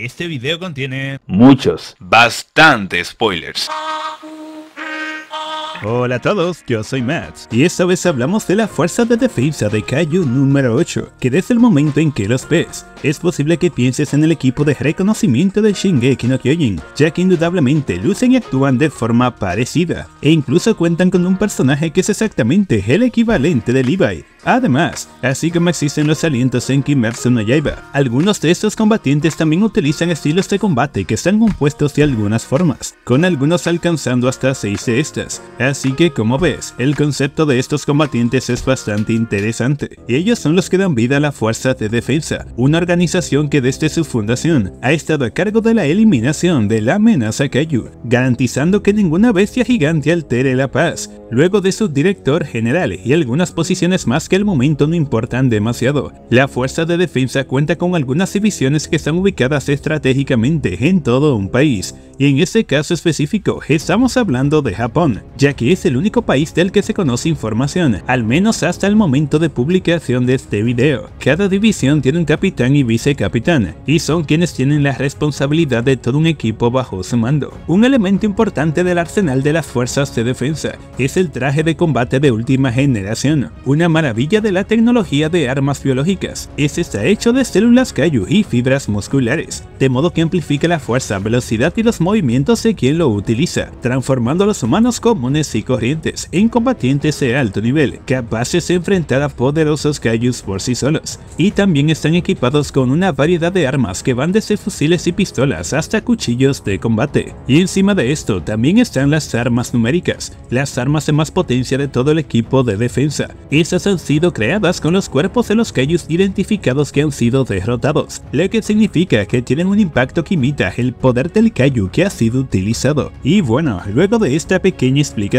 Este video contiene muchos, bastantes spoilers. Hola a todos, yo soy Matt, y esta vez hablamos de la fuerza de defensa de Kaiju número 8, que desde el momento en que los ves, es posible que pienses en el equipo de reconocimiento de Shingeki no Kyojin, ya que indudablemente lucen y actúan de forma parecida, e incluso cuentan con un personaje que es exactamente el equivalente de Levi. Además, así como existen los alientos en Kimetsu no Yaiba, algunos de estos combatientes también utilizan estilos de combate que están compuestos de algunas formas, con algunos alcanzando hasta 6 de estas, Así que como ves, el concepto de estos combatientes es bastante interesante. Ellos son los que dan vida a la Fuerza de Defensa, una organización que desde su fundación ha estado a cargo de la eliminación de la amenaza Kaiju, garantizando que ninguna bestia gigante altere la paz. Luego de su director general y algunas posiciones más que al momento no importan demasiado, la Fuerza de Defensa cuenta con algunas divisiones que están ubicadas estratégicamente en todo un país, y en este caso específico estamos hablando de Japón, ya que es el único país del que se conoce información, al menos hasta el momento de publicación de este video. Cada división tiene un capitán y vicecapitán, y son quienes tienen la responsabilidad de todo un equipo bajo su mando. Un elemento importante del arsenal de las fuerzas de defensa es el traje de combate de última generación, una maravilla de la tecnología de armas biológicas. Este está hecho de células cayu y fibras musculares, de modo que amplifica la fuerza, velocidad y los movimientos de quien lo utiliza, transformando a los humanos comunes y corrientes en combatientes de alto nivel, capaces de enfrentar a poderosos kaijus por sí solos, y también están equipados con una variedad de armas que van desde fusiles y pistolas hasta cuchillos de combate. Y encima de esto también están las armas numéricas, las armas de más potencia de todo el equipo de defensa. Estas han sido creadas con los cuerpos de los kaijus identificados que han sido derrotados, lo que significa que tienen un impacto que imita el poder del kaiju que ha sido utilizado. Y bueno, luego de esta pequeña explicación,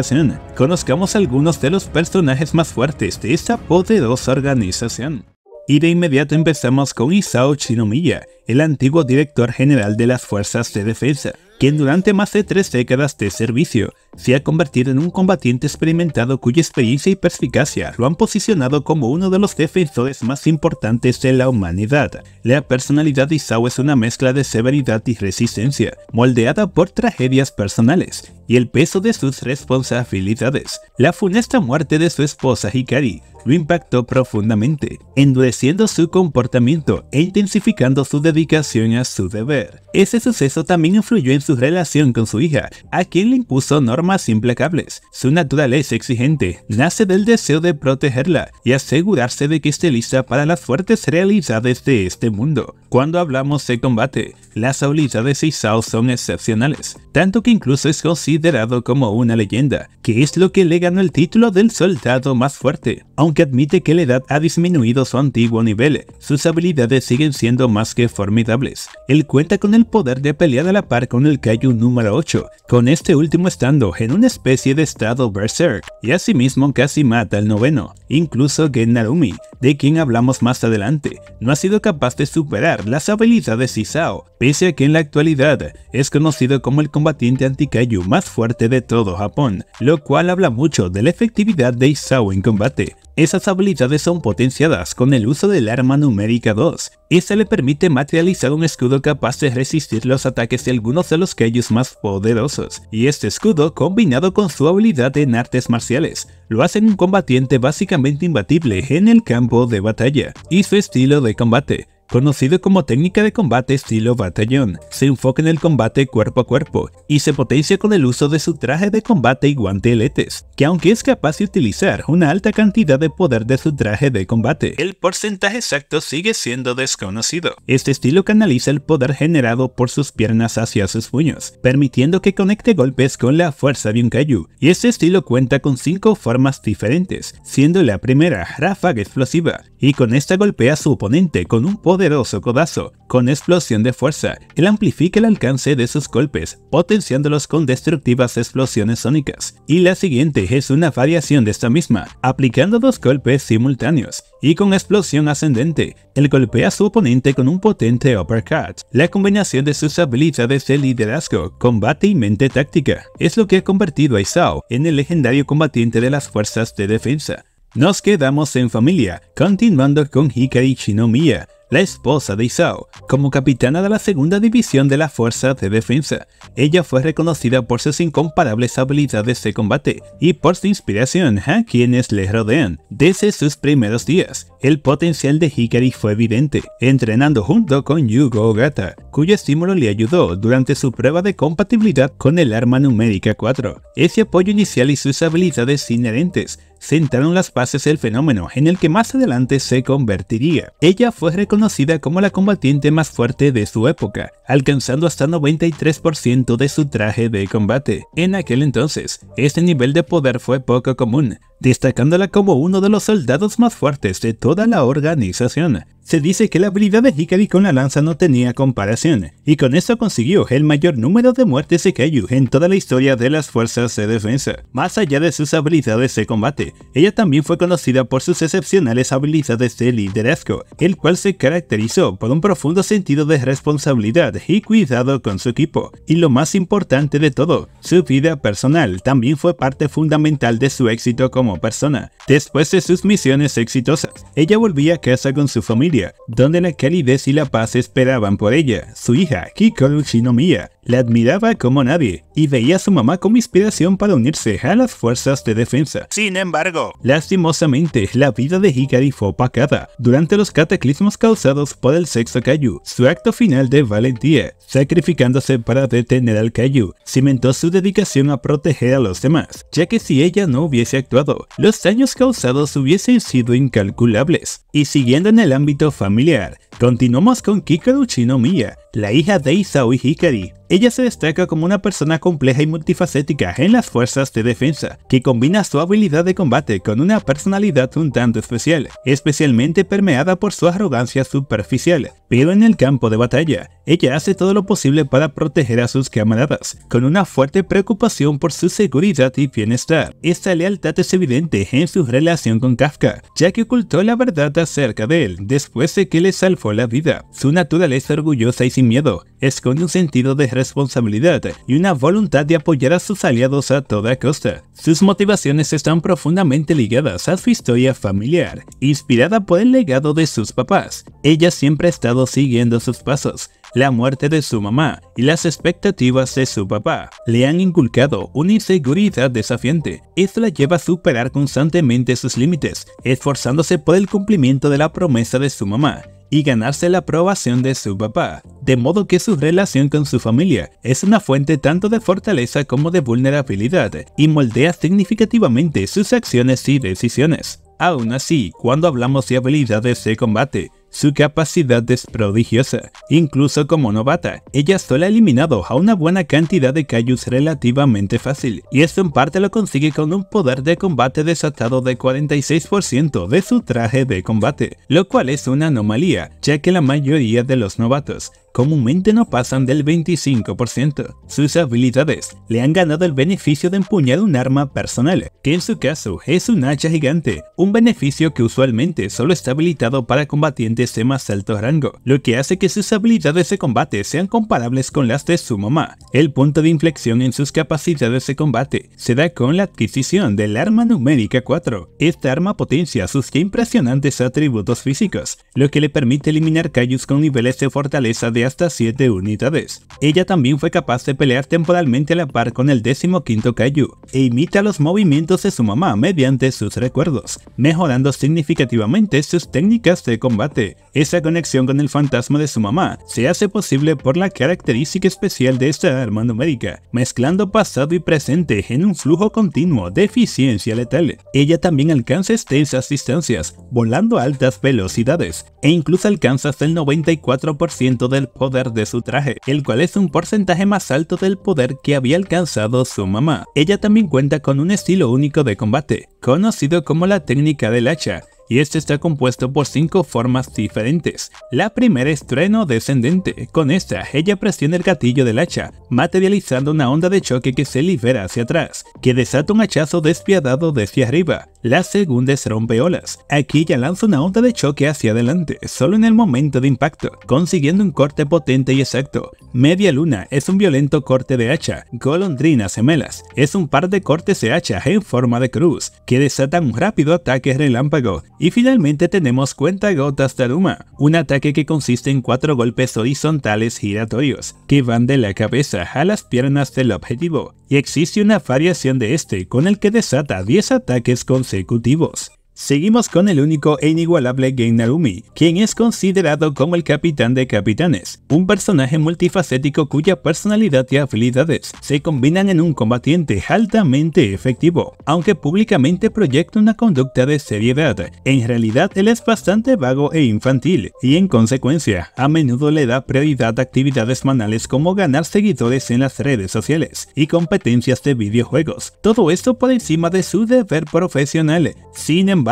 Conozcamos algunos de los personajes más fuertes de esta poderosa organización. Y de inmediato empezamos con Isao Shinomiya, el antiguo director general de las Fuerzas de Defensa, quien durante más de tres décadas de servicio se ha convertido en un combatiente experimentado cuya experiencia y perspicacia lo han posicionado como uno de los defensores más importantes de la humanidad. La personalidad de Isao es una mezcla de severidad y resistencia, moldeada por tragedias personales y el peso de sus responsabilidades. La funesta muerte de su esposa Hikari lo impactó profundamente, endureciendo su comportamiento e intensificando su dedicación a su deber. Ese suceso también influyó en su relación con su hija, a quien le impuso normas más implacables. Su naturaleza exigente nace del deseo de protegerla y asegurarse de que esté lista para las fuertes realidades de este mundo. Cuando hablamos de combate, las habilidades de Isao son excepcionales, tanto que incluso es considerado como una leyenda, que es lo que le ganó el título del soldado más fuerte. Aunque admite que la edad ha disminuido su antiguo nivel, sus habilidades siguen siendo más que formidables. Él cuenta con el poder de pelear a la par con el Kaiju número 8, con este último estando en una especie de estado berserk y asimismo casi mata al noveno, incluso Gen Narumi, de quien hablamos más adelante, no ha sido capaz de superar las habilidades de Isao, pese a que en la actualidad es conocido como el combatiente anti-kaiju más fuerte de todo Japón, lo cual habla mucho de la efectividad de Isao en combate. Esas habilidades son potenciadas con el uso del arma numérica 2, y se le permite materializar un escudo capaz de resistir los ataques de algunos de los kaijus más poderosos, y este escudo combinado con su habilidad en artes marciales, lo hacen un combatiente básicamente imbatible en el campo de batalla y su estilo de combate, Conocido como técnica de combate estilo batallón, se enfoca en el combate cuerpo a cuerpo y se potencia con el uso de su traje de combate y guanteletes, que aunque es capaz de utilizar una alta cantidad de poder de su traje de combate, el porcentaje exacto sigue siendo desconocido. Este estilo canaliza el poder generado por sus piernas hacia sus puños, permitiendo que conecte golpes con la fuerza de un kaiju, y este estilo cuenta con 5 formas diferentes, siendo la primera ráfaga explosiva, y con esta golpea a su oponente con un poder poderoso codazo. Con explosión de fuerza, él amplifica el alcance de sus golpes, potenciándolos con destructivas explosiones sónicas. Y la siguiente es una variación de esta misma, aplicando dos golpes simultáneos y con explosión ascendente. Él golpea a su oponente con un potente uppercut. La combinación de sus habilidades de liderazgo, combate y mente táctica es lo que ha convertido a Isao en el legendario combatiente de las fuerzas de defensa. Nos quedamos en familia, continuando con Hikari Shinomiya, la esposa de Isao, como capitana de la segunda división de la fuerza de defensa. Ella fue reconocida por sus incomparables habilidades de combate y por su inspiración a quienes le rodean. Desde sus primeros días, el potencial de Hikari fue evidente, entrenando junto con Yugo Ogata, cuyo estímulo le ayudó durante su prueba de compatibilidad con el arma numérica 4. Ese apoyo inicial y sus habilidades inherentes sentaron las bases del fenómeno en el que más adelante se convertiría. Ella fue reconocida conocida como la combatiente más fuerte de su época, alcanzando hasta 93% de su traje de combate. En aquel entonces, este nivel de poder fue poco común, destacándola como uno de los soldados más fuertes de toda la organización se dice que la habilidad de Hikari con la lanza no tenía comparación, y con esto consiguió el mayor número de muertes de Kaiju en toda la historia de las fuerzas de defensa. Más allá de sus habilidades de combate, ella también fue conocida por sus excepcionales habilidades de liderazgo, el cual se caracterizó por un profundo sentido de responsabilidad y cuidado con su equipo, y lo más importante de todo, su vida personal también fue parte fundamental de su éxito como persona. Después de sus misiones exitosas, ella volvía a casa con su familia donde la calidez y la paz esperaban por ella. Su hija, Hikaru Shinomiya, la admiraba como nadie y veía a su mamá como inspiración para unirse a las fuerzas de defensa. Sin embargo, lastimosamente, la vida de Hikari fue opacada durante los cataclismos causados por el sexo Kaiju. Su acto final de valentía, sacrificándose para detener al Kaiju, cimentó su dedicación a proteger a los demás, ya que si ella no hubiese actuado, los daños causados hubiesen sido incalculables. Y siguiendo en el ámbito familiar. Continuamos con Kikaru Miya, la hija de Isao Hikari. Ella se destaca como una persona compleja y multifacética en las fuerzas de defensa, que combina su habilidad de combate con una personalidad un tanto especial, especialmente permeada por su arrogancia superficial. Pero en el campo de batalla, ella hace todo lo posible para proteger a sus camaradas, con una fuerte preocupación por su seguridad y bienestar. Esta lealtad es evidente en su relación con Kafka, ya que ocultó la verdad acerca de él después de que le salvó la vida. Su naturaleza orgullosa y sin miedo esconde un sentido de responsabilidad y una voluntad de apoyar a sus aliados a toda costa. Sus motivaciones están profundamente ligadas a su historia familiar, inspirada por el legado de sus papás. Ella siempre ha estado siguiendo sus pasos, la muerte de su mamá y las expectativas de su papá le han inculcado una inseguridad desafiante. Esto la lleva a superar constantemente sus límites, esforzándose por el cumplimiento de la promesa de su mamá y ganarse la aprobación de su papá, de modo que su relación con su familia es una fuente tanto de fortaleza como de vulnerabilidad y moldea significativamente sus acciones y decisiones. Aún así, cuando hablamos de habilidades de combate, su capacidad es prodigiosa, incluso como novata, ella solo ha eliminado a una buena cantidad de Kaijus relativamente fácil, y esto en parte lo consigue con un poder de combate desatado de 46% de su traje de combate, lo cual es una anomalía, ya que la mayoría de los novatos comúnmente no pasan del 25%. Sus habilidades le han ganado el beneficio de empuñar un arma personal, que en su caso es un hacha gigante, un beneficio que usualmente solo está habilitado para combatientes de más alto rango, lo que hace que sus habilidades de combate sean comparables con las de su mamá. El punto de inflexión en sus capacidades de combate se da con la adquisición del arma numérica 4. Esta arma potencia sus impresionantes atributos físicos, lo que le permite eliminar callos con niveles de fortaleza de hasta 7 unidades. Ella también fue capaz de pelear temporalmente a la par con el 15 Kaiju e imita los movimientos de su mamá mediante sus recuerdos, mejorando significativamente sus técnicas de combate. Esa conexión con el fantasma de su mamá se hace posible por la característica especial de esta arma numérica, mezclando pasado y presente en un flujo continuo de eficiencia letal. Ella también alcanza extensas distancias, volando a altas velocidades, e incluso alcanza hasta el 94% del poder de su traje, el cual es un porcentaje más alto del poder que había alcanzado su mamá. Ella también cuenta con un estilo único de combate, conocido como la técnica del hacha, y este está compuesto por cinco formas diferentes. La primera es treno descendente, con esta ella presiona el gatillo del hacha, materializando una onda de choque que se libera hacia atrás, que desata un hachazo despiadado desde arriba. La segunda es rompeolas, aquí ya lanza una onda de choque hacia adelante, solo en el momento de impacto, consiguiendo un corte potente y exacto. Media luna es un violento corte de hacha, golondrinas semelas es un par de cortes de hacha en forma de cruz, que desatan un rápido ataque relámpago y finalmente tenemos Cuenta Gotas Taruma, un ataque que consiste en cuatro golpes horizontales giratorios, que van de la cabeza a las piernas del objetivo, y existe una variación de este con el que desata 10 ataques consecutivos. Seguimos con el único e inigualable Gen Narumi, quien es considerado como el capitán de capitanes, un personaje multifacético cuya personalidad y habilidades se combinan en un combatiente altamente efectivo, aunque públicamente proyecta una conducta de seriedad, en realidad él es bastante vago e infantil, y en consecuencia, a menudo le da prioridad a actividades manales como ganar seguidores en las redes sociales y competencias de videojuegos, todo esto por encima de su deber profesional, sin embargo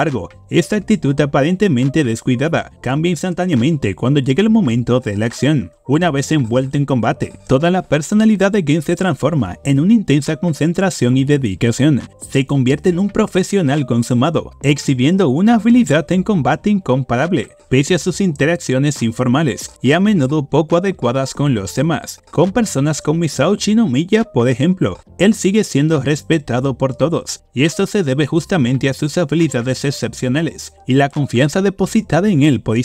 esta actitud aparentemente descuidada cambia instantáneamente cuando llega el momento de la acción. Una vez envuelto en combate, toda la personalidad de Gen se transforma en una intensa concentración y dedicación. Se convierte en un profesional consumado, exhibiendo una habilidad en combate incomparable, pese a sus interacciones informales y a menudo poco adecuadas con los demás. Con personas como Misao Chinomiya, por ejemplo, él sigue siendo respetado por todos, y esto se debe justamente a sus habilidades excepcionales y la confianza depositada en él por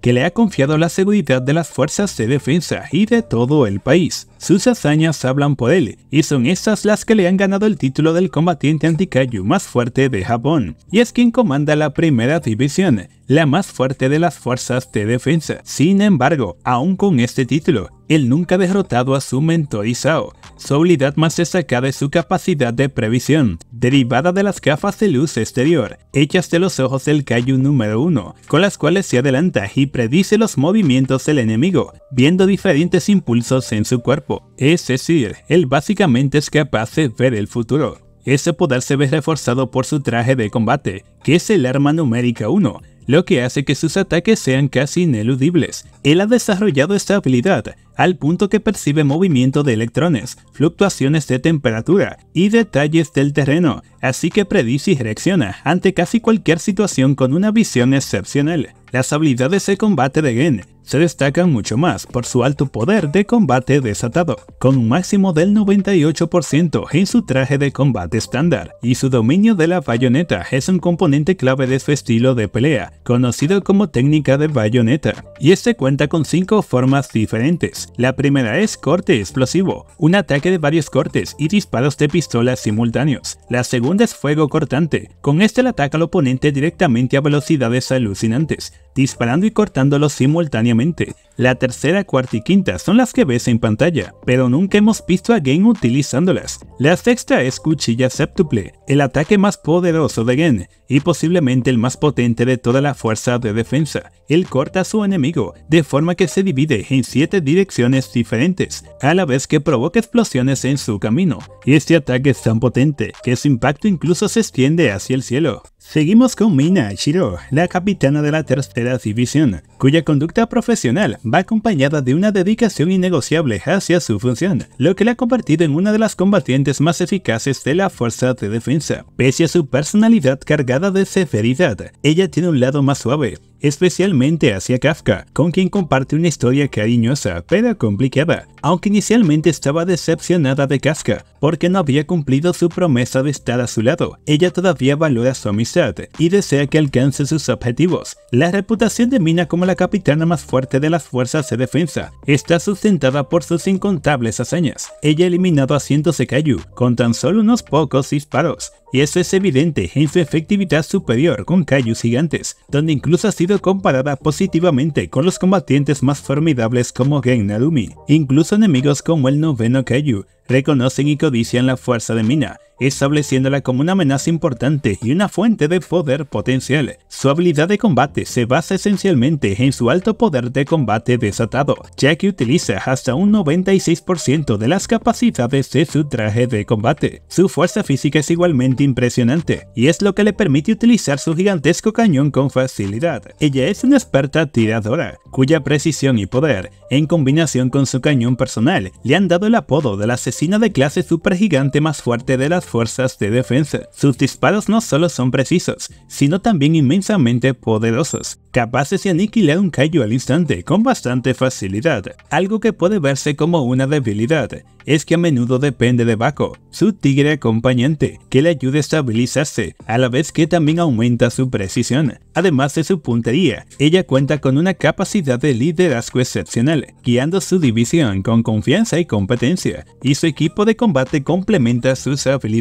que le ha confiado la seguridad de las fuerzas de defensa y de todo el país. Sus hazañas hablan por él, y son estas las que le han ganado el título del combatiente anti-kaiju más fuerte de Japón, y es quien comanda la primera división, la más fuerte de las fuerzas de defensa. Sin embargo, aún con este título, él nunca ha derrotado a su mentor Isao. Su habilidad más destacada es su capacidad de previsión, derivada de las gafas de luz exterior, hechas de los ojos del Kaiju número 1, con las cuales se adelanta y predice los movimientos del enemigo, viendo diferentes impulsos en su cuerpo es decir, él básicamente es capaz de ver el futuro. Ese poder se ve reforzado por su traje de combate, que es el arma numérica 1, lo que hace que sus ataques sean casi ineludibles. Él ha desarrollado esta habilidad, al punto que percibe movimiento de electrones, fluctuaciones de temperatura y detalles del terreno, así que predice y reacciona ante casi cualquier situación con una visión excepcional. Las habilidades de combate de Gen se destacan mucho más por su alto poder de combate desatado, con un máximo del 98% en su traje de combate estándar, y su dominio de la bayoneta es un componente clave de su estilo de pelea, conocido como técnica de bayoneta, y este cuenta con 5 formas diferentes, la primera es corte explosivo, un ataque de varios cortes y disparos de pistolas simultáneos. La segunda es fuego cortante, con este le ataca al oponente directamente a velocidades alucinantes disparando y cortándolos simultáneamente. La tercera, cuarta y quinta son las que ves en pantalla, pero nunca hemos visto a Gen utilizándolas. La sexta es Cuchilla Séptuple, el ataque más poderoso de Gen y posiblemente el más potente de toda la fuerza de defensa. Él corta a su enemigo de forma que se divide en siete direcciones diferentes, a la vez que provoca explosiones en su camino. Y este ataque es tan potente que su impacto incluso se extiende hacia el cielo. Seguimos con Mina Shiro, la capitana de la tercera división, cuya conducta profesional va acompañada de una dedicación innegociable hacia su función, lo que la ha convertido en una de las combatientes más eficaces de la fuerza de defensa. Pese a su personalidad cargada de severidad, ella tiene un lado más suave, especialmente hacia Kafka, con quien comparte una historia cariñosa pero complicada, aunque inicialmente estaba decepcionada de Kafka, porque no había cumplido su promesa de estar a su lado. Ella todavía valora su amistad y desea que alcance sus objetivos. La reputación de Mina como la capitana más fuerte de las fuerzas de defensa está sustentada por sus incontables hazañas. Ella ha eliminado a cientos de con tan solo unos pocos disparos, y eso es evidente en su efectividad superior con kaiju gigantes, donde incluso ha sido comparada positivamente con los combatientes más formidables como Gen Narumi. Incluso enemigos como el noveno Kaiju reconocen y codician la fuerza de Mina, estableciéndola como una amenaza importante y una fuente de poder potencial. Su habilidad de combate se basa esencialmente en su alto poder de combate desatado, ya que utiliza hasta un 96% de las capacidades de su traje de combate. Su fuerza física es igualmente impresionante, y es lo que le permite utilizar su gigantesco cañón con facilidad. Ella es una experta tiradora, cuya precisión y poder, en combinación con su cañón personal, le han dado el apodo de la asesina de clase supergigante más fuerte de las fuerzas de defensa. Sus disparos no solo son precisos, sino también inmensamente poderosos, capaces de aniquilar un callo al instante con bastante facilidad. Algo que puede verse como una debilidad, es que a menudo depende de Bako, su tigre acompañante, que le ayuda a estabilizarse, a la vez que también aumenta su precisión. Además de su puntería, ella cuenta con una capacidad de liderazgo excepcional, guiando su división con confianza y competencia, y su equipo de combate complementa sus habilidades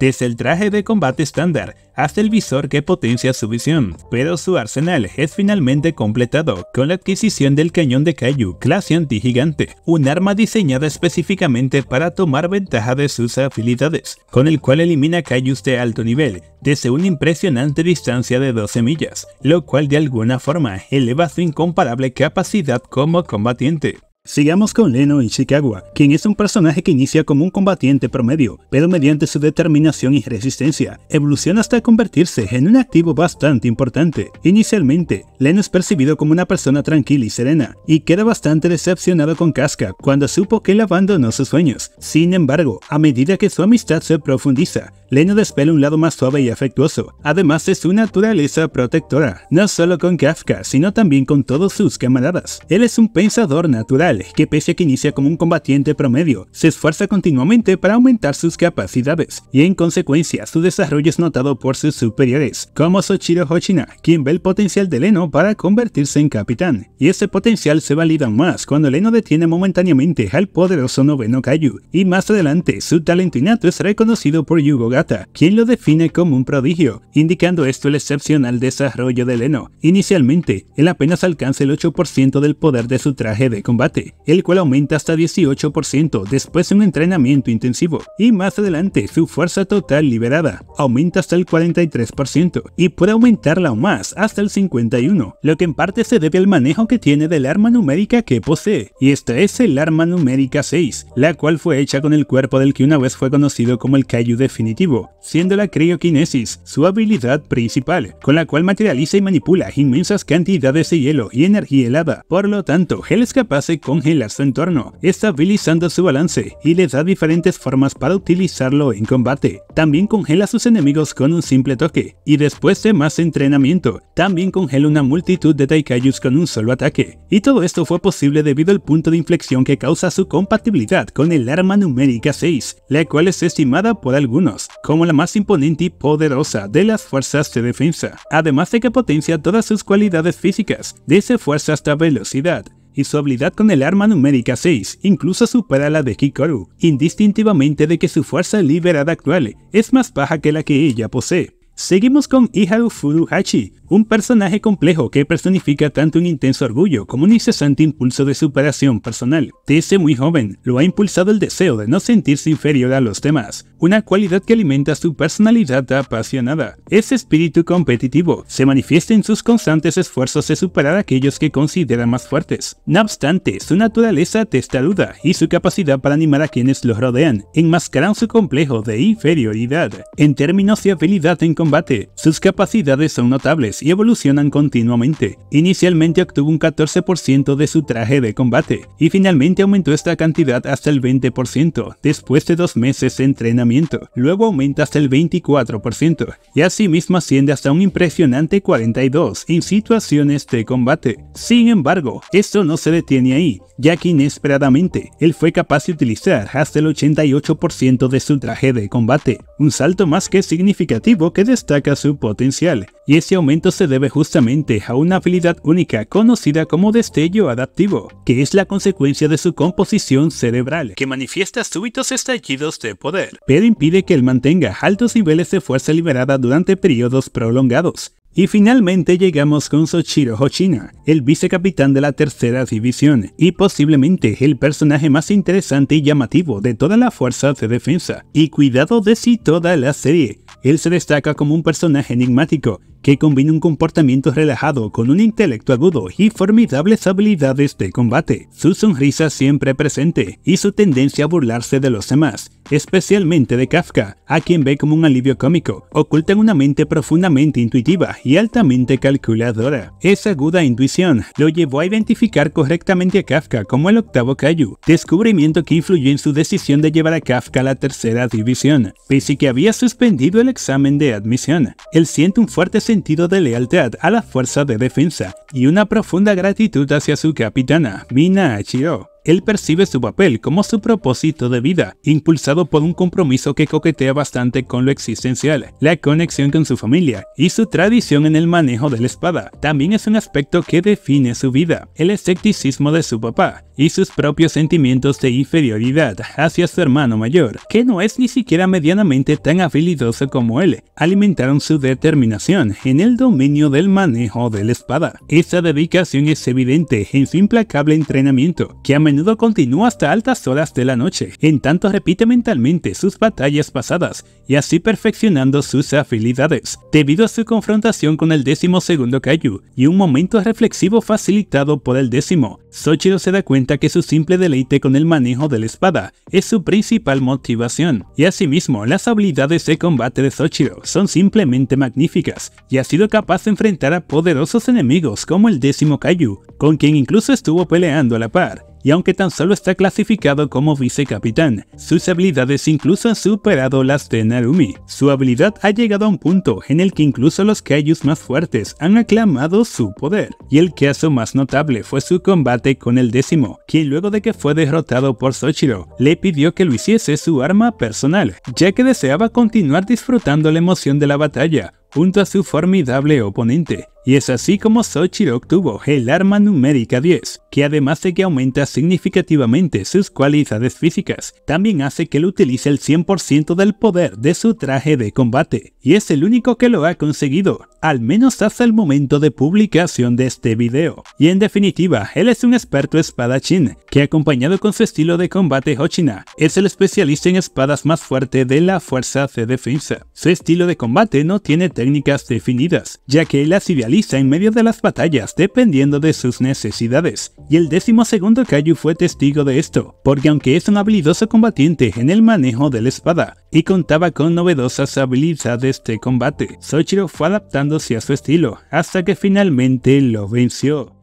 desde el traje de combate estándar hasta el visor que potencia su visión, pero su arsenal es finalmente completado con la adquisición del cañón de Kaiju clase antigigante, un arma diseñada específicamente para tomar ventaja de sus habilidades, con el cual elimina Kaijus de alto nivel desde una impresionante distancia de 12 millas, lo cual de alguna forma eleva su incomparable capacidad como combatiente. Sigamos con Leno Chicago, quien es un personaje que inicia como un combatiente promedio, pero mediante su determinación y resistencia, evoluciona hasta convertirse en un activo bastante importante. Inicialmente, Leno es percibido como una persona tranquila y serena, y queda bastante decepcionado con Casca cuando supo que él abandonó sus sueños. Sin embargo, a medida que su amistad se profundiza, Leno despela un lado más suave y afectuoso, además de su naturaleza protectora, no solo con Kafka, sino también con todos sus camaradas. Él es un pensador natural, que pese a que inicia como un combatiente promedio, se esfuerza continuamente para aumentar sus capacidades, y en consecuencia su desarrollo es notado por sus superiores, como Soichiro Hoshina, quien ve el potencial de Leno para convertirse en capitán, y ese potencial se valida más cuando Leno detiene momentáneamente al poderoso noveno Kaiju, y más adelante su talento innato es reconocido por Yugo quien lo define como un prodigio, indicando esto el excepcional desarrollo de Leno. Inicialmente, él apenas alcanza el 8% del poder de su traje de combate, el cual aumenta hasta 18% después de un entrenamiento intensivo, y más adelante su fuerza total liberada aumenta hasta el 43% y puede aumentarla aún más hasta el 51%, lo que en parte se debe al manejo que tiene del arma numérica que posee, y esta es el arma numérica 6, la cual fue hecha con el cuerpo del que una vez fue conocido como el Kaiju definitivo siendo la criokinesis su habilidad principal, con la cual materializa y manipula inmensas cantidades de hielo y energía helada. Por lo tanto, gel es capaz de congelar su entorno, estabilizando su balance y le da diferentes formas para utilizarlo en combate. También congela a sus enemigos con un simple toque, y después de más entrenamiento, también congela una multitud de Taikayus con un solo ataque. Y todo esto fue posible debido al punto de inflexión que causa su compatibilidad con el arma numérica 6, la cual es estimada por algunos como la más imponente y poderosa de las fuerzas de defensa, además de que potencia todas sus cualidades físicas, desde fuerza hasta velocidad, y su habilidad con el arma numérica 6 incluso supera la de Hikaru, indistintivamente de que su fuerza liberada actual es más baja que la que ella posee. Seguimos con Iharu Furuhachi, un personaje complejo que personifica tanto un intenso orgullo como un incesante impulso de superación personal. Desde muy joven, lo ha impulsado el deseo de no sentirse inferior a los demás, una cualidad que alimenta su personalidad apasionada. Ese espíritu competitivo se manifiesta en sus constantes esfuerzos de superar a aquellos que considera más fuertes. No obstante, su naturaleza testaruda y su capacidad para animar a quienes los rodean enmascaran su complejo de inferioridad. En términos de habilidad en combate, sus capacidades son notables y evolucionan continuamente. Inicialmente obtuvo un 14% de su traje de combate, y finalmente aumentó esta cantidad hasta el 20% después de dos meses de entrenamiento, luego aumenta hasta el 24%, y asimismo asciende hasta un impresionante 42% en situaciones de combate. Sin embargo, esto no se detiene ahí, ya que inesperadamente, él fue capaz de utilizar hasta el 88% de su traje de combate, un salto más que significativo que destaca su potencial, y ese aumento se debe justamente a una habilidad única conocida como destello adaptivo, que es la consecuencia de su composición cerebral, que manifiesta súbitos estallidos de poder, pero impide que él mantenga altos niveles de fuerza liberada durante periodos prolongados. Y finalmente llegamos con Soichiro Hoshina, el vicecapitán de la tercera división, y posiblemente el personaje más interesante y llamativo de toda la fuerza de defensa, y cuidado de sí toda la serie. Él se destaca como un personaje enigmático, que combina un comportamiento relajado con un intelecto agudo y formidables habilidades de combate, su sonrisa siempre presente y su tendencia a burlarse de los demás, especialmente de Kafka, a quien ve como un alivio cómico, oculta en una mente profundamente intuitiva y altamente calculadora. Esa aguda intuición lo llevó a identificar correctamente a Kafka como el octavo Cayu, descubrimiento que influyó en su decisión de llevar a Kafka a la tercera división, pese que había suspendido el examen de admisión. Él siente un fuerte sentimiento de lealtad a la fuerza de defensa y una profunda gratitud hacia su capitana, Mina H.O él percibe su papel como su propósito de vida, impulsado por un compromiso que coquetea bastante con lo existencial, la conexión con su familia y su tradición en el manejo de la espada. También es un aspecto que define su vida, el escepticismo de su papá y sus propios sentimientos de inferioridad hacia su hermano mayor, que no es ni siquiera medianamente tan habilidoso como él, alimentaron su determinación en el dominio del manejo de la espada. Esa dedicación es evidente en su implacable entrenamiento, que a menudo menudo continúa hasta altas horas de la noche, en tanto repite mentalmente sus batallas pasadas y así perfeccionando sus habilidades, debido a su confrontación con el décimo segundo Kaiju y un momento reflexivo facilitado por el décimo. Sochiro se da cuenta que su simple deleite con el manejo de la espada es su principal motivación, y asimismo las habilidades de combate de Sochiro son simplemente magníficas, y ha sido capaz de enfrentar a poderosos enemigos como el décimo Kaiju, con quien incluso estuvo peleando a la par, y aunque tan solo está clasificado como vicecapitán, sus habilidades incluso han superado las de Narumi. Su habilidad ha llegado a un punto en el que incluso los Kaijus más fuertes han aclamado su poder, y el caso más notable fue su combate con el décimo, quien luego de que fue derrotado por Soichiro, le pidió que lo hiciese su arma personal, ya que deseaba continuar disfrutando la emoción de la batalla, junto a su formidable oponente, y es así como sochi obtuvo el arma numérica 10, que además de que aumenta significativamente sus cualidades físicas, también hace que él utilice el 100% del poder de su traje de combate, y es el único que lo ha conseguido, al menos hasta el momento de publicación de este video. Y en definitiva, él es un experto espadachín, que acompañado con su estilo de combate Hochina, es el especialista en espadas más fuerte de la fuerza de defensa. Su estilo de combate no tiene técnicas definidas, ya que él las en medio de las batallas dependiendo de sus necesidades, y el décimo segundo Kaiju fue testigo de esto, porque aunque es un habilidoso combatiente en el manejo de la espada, y contaba con novedosas habilidades de combate, Soichiro fue adaptándose a su estilo, hasta que finalmente lo venció.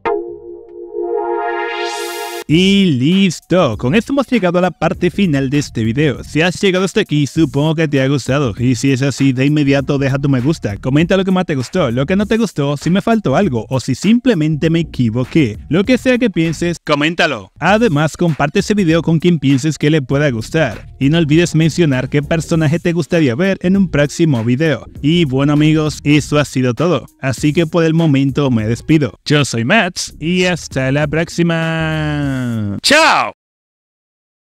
Y listo, con esto hemos llegado a la parte final de este video. Si has llegado hasta aquí, supongo que te ha gustado. Y si es así, de inmediato deja tu me gusta, comenta lo que más te gustó, lo que no te gustó, si me faltó algo o si simplemente me equivoqué. Lo que sea que pienses, coméntalo. Además, comparte ese video con quien pienses que le pueda gustar. Y no olvides mencionar qué personaje te gustaría ver en un próximo video. Y bueno amigos, eso ha sido todo. Así que por el momento me despido. Yo soy Mats y hasta la próxima. Ciao!